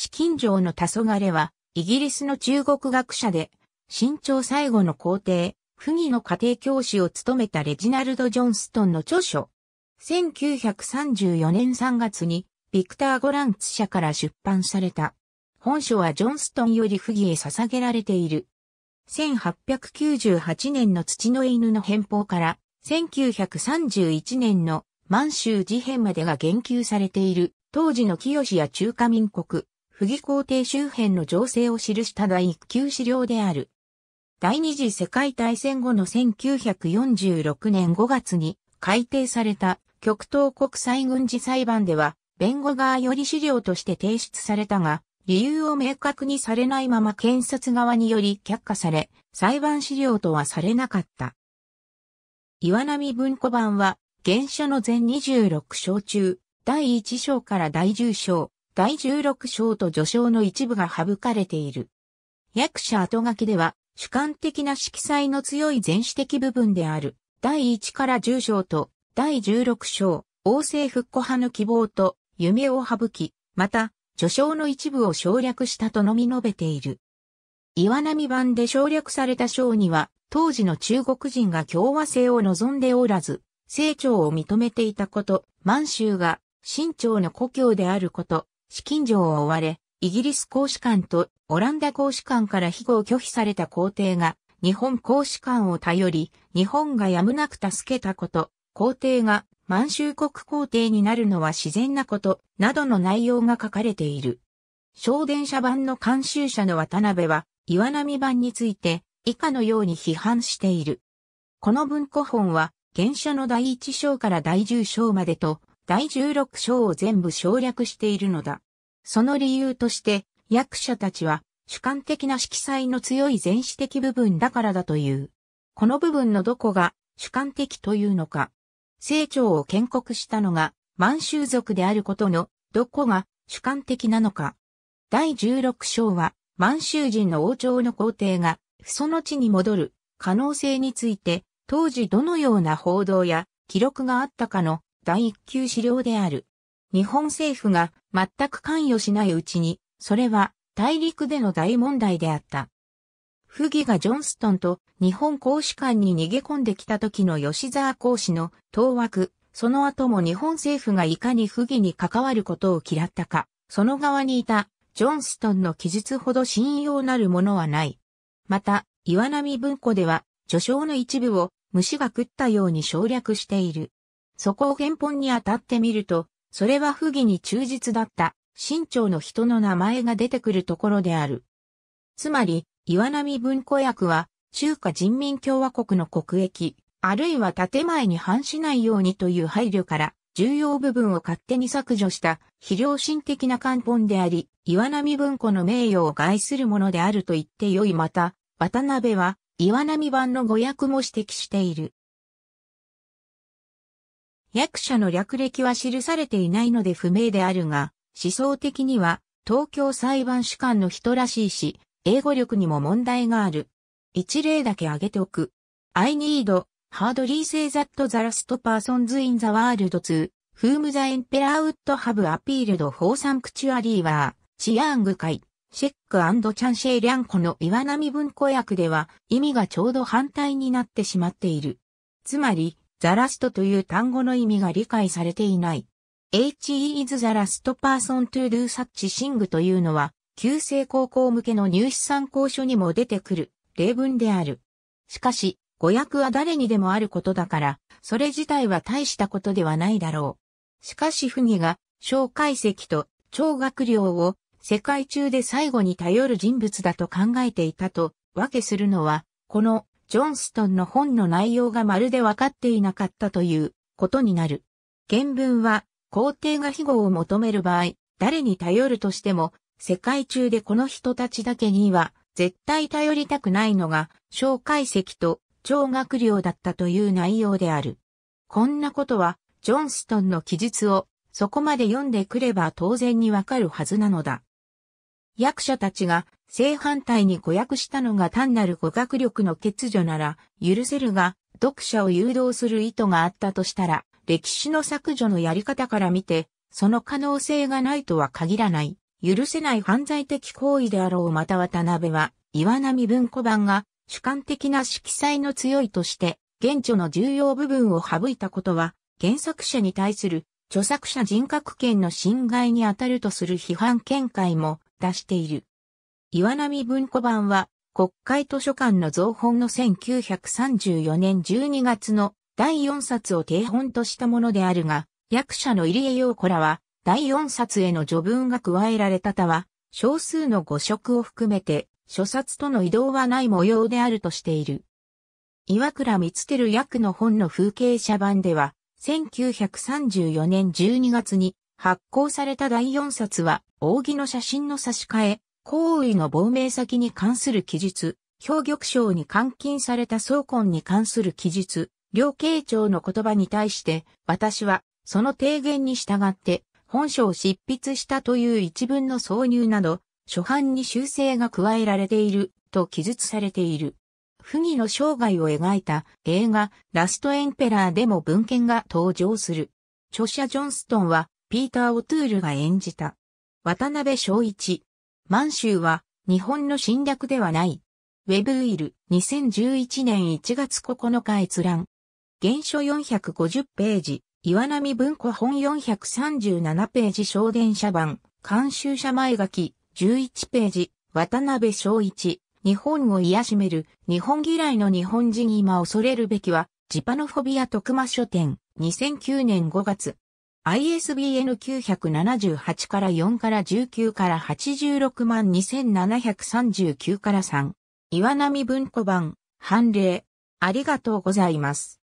資金上の黄昏は、イギリスの中国学者で、新朝最後の皇帝、溥義の家庭教師を務めたレジナルド・ジョンストンの著書。1934年3月に、ビクター・ゴランツ社から出版された。本書はジョンストンより溥義へ捧げられている。1898年の土の犬の変貌から、1931年の満州事変までが言及されている。当時の清や中華民国、不義皇帝周辺の情勢を記した第一級資料である。第二次世界大戦後の1946年5月に改定された極東国際軍事裁判では弁護側より資料として提出されたが、理由を明確にされないまま検察側により却下され、裁判資料とはされなかった。岩波文庫版は、原書の全26章中、第1章から第10章、第16章と序章の一部が省かれている。役者後書きでは、主観的な色彩の強い前史的部分である、第1から10章と、第16章、王政復古派の希望と、夢を省き、また、序章の一部を省略したとのみ述べている。岩波版で省略された章には、当時の中国人が共和制を望んでおらず、成長を認めていたこと、満州が清朝の故郷であること、資金上を追われ、イギリス公使館とオランダ公使館から庇護を拒否された皇帝が、日本公使館を頼り、日本がやむなく助けたこと、皇帝が満州国皇帝になるのは自然なこと、などの内容が書かれている。小電車版の監修者の渡辺は、岩波版について、以下のように批判している。この文庫本は、原書の第一章から第十章までと、第16章を全部省略しているのだ。その理由として、役者たちは主観的な色彩の強い前史的部分だからだという。この部分のどこが主観的というのか。成長を建国したのが満州族であることのどこが主観的なのか。第16章は満州人の王朝の皇帝がその地に戻る可能性について当時どのような報道や記録があったかの第一級資料である。日本政府が全く関与しないうちに、それは大陸での大問題であった。不義がジョンストンと日本公使館に逃げ込んできた時の吉沢公使の当惑、その後も日本政府がいかに不義に関わることを嫌ったか、その側にいたジョンストンの記述ほど信用なるものはない。また、岩波文庫では、序章の一部を虫が食ったように省略している。そこを原本に当たってみると、それは不義に忠実だった、清朝の人の名前が出てくるところである。つまり、岩波文庫訳は、中華人民共和国の国益、あるいは建前に反しないようにという配慮から、重要部分を勝手に削除した非良心的な漢本であり、岩波文庫の名誉を害するものであると言ってよいまた、渡辺は岩波版の語訳も指摘している。役者の略歴は記されていないので不明であるが、思想的には東京裁判主管の人らしいし、英語力にも問題がある。一例だけ挙げておく。I need, hardly say that the last persons in the world to, whom the emperor would have appealed for sanctuary were, チアング会、シェックチャンシェイリャンコの岩波文庫訳では意味がちょうど反対になってしまっている。つまり、ザラストという単語の意味が理解されていない。H is the last person to do such thing というのは、旧制高校向けの入試参考書にも出てくる例文である。しかし、語訳は誰にでもあることだから、それ自体は大したことではないだろう。しかし、不義が、小解析と超学量を世界中で最後に頼る人物だと考えていたと、分けするのは、このジョンストンの本の内容がまるでわかっていなかったということになる。原文は、皇帝が庇護を求める場合、誰に頼るとしても、世界中でこの人たちだけには、絶対頼りたくないのが、小解析と超学良だったという内容である。こんなことは、ジョンストンの記述を、そこまで読んでくれば当然にわかるはずなのだ。役者たちが正反対に誤訳したのが単なる語学力の欠如なら許せるが、読者を誘導する意図があったとしたら、歴史の削除のやり方から見て、その可能性がないとは限らない、許せない犯罪的行為であろうまた渡辺は、岩波文庫版が主観的な色彩の強いとして、現著の重要部分を省いたことは、原作者に対する著作者人格権の侵害にあたるとする批判見解も出している。岩波文庫版は、国会図書館の造本の1934年12月の第4冊を定本としたものであるが、役者の入江陽子らは、第4冊への序文が加えられたたは、少数の誤植を含めて、諸冊との移動はない模様であるとしている。岩倉光る。役の本の風景写版では、1934年12月に発行された第4冊は、扇の写真の差し替え、行為の亡命先に関する記述、兵玉省に監禁された総根に関する記述、両慶長の言葉に対して、私は、その提言に従って、本書を執筆したという一文の挿入など、初版に修正が加えられている、と記述されている。不義の生涯を描いた映画、ラストエンペラーでも文献が登場する。著者ジョンストンは、ピーター・オトゥールが演じた。渡辺昭一、満州は日本の侵略ではない。ウェブウィル2011年1月9日閲覧。原書450ページ、岩波文庫本437ページ小電車版、監修者前書き11ページ、渡辺昭一、日本を癒しめる、日本嫌いの日本人今恐れるべきは、ジパノフォビア徳間書店、2009年5月。ISBN 978から4から19から86万2739から3。岩波文庫版、判例。ありがとうございます。